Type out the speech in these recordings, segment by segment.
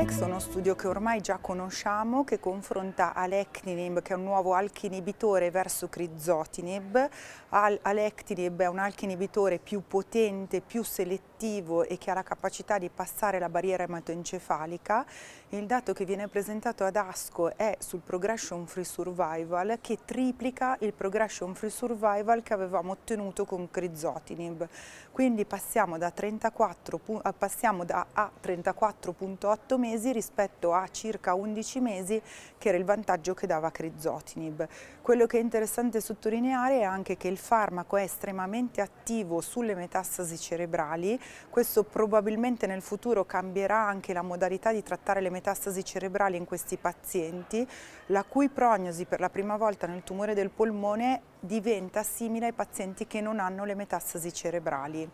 Alex, uno studio che ormai già conosciamo, che confronta Alectinib, che è un nuovo alchinibitore verso Crizotinib. Al Alectinib è un alchinibitore più potente, più selettivo attivo e che ha la capacità di passare la barriera ematoencefalica, il dato che viene presentato ad ASCO è sul progression free survival che triplica il progression free survival che avevamo ottenuto con crizotinib. Quindi passiamo da, 34, eh, passiamo da a 34.8 mesi rispetto a circa 11 mesi che era il vantaggio che dava crizotinib. Quello che è interessante sottolineare è anche che il farmaco è estremamente attivo sulle metastasi cerebrali questo probabilmente nel futuro cambierà anche la modalità di trattare le metastasi cerebrali in questi pazienti, la cui prognosi per la prima volta nel tumore del polmone diventa simile ai pazienti che non hanno le metastasi cerebrali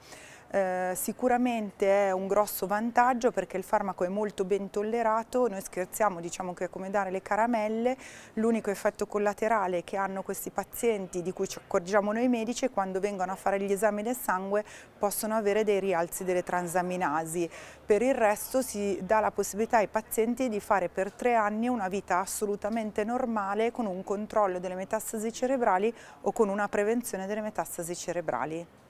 eh, sicuramente è un grosso vantaggio perché il farmaco è molto ben tollerato, noi scherziamo diciamo che è come dare le caramelle, l'unico effetto collaterale che hanno questi pazienti di cui ci accorgiamo noi medici è quando vengono a fare gli esami del sangue possono avere dei rialzi delle transaminasi, per il resto si dà la possibilità ai pazienti di fare per tre anni una vita assolutamente normale con un controllo delle metastasi cerebrali o con una prevenzione delle metastasi cerebrali.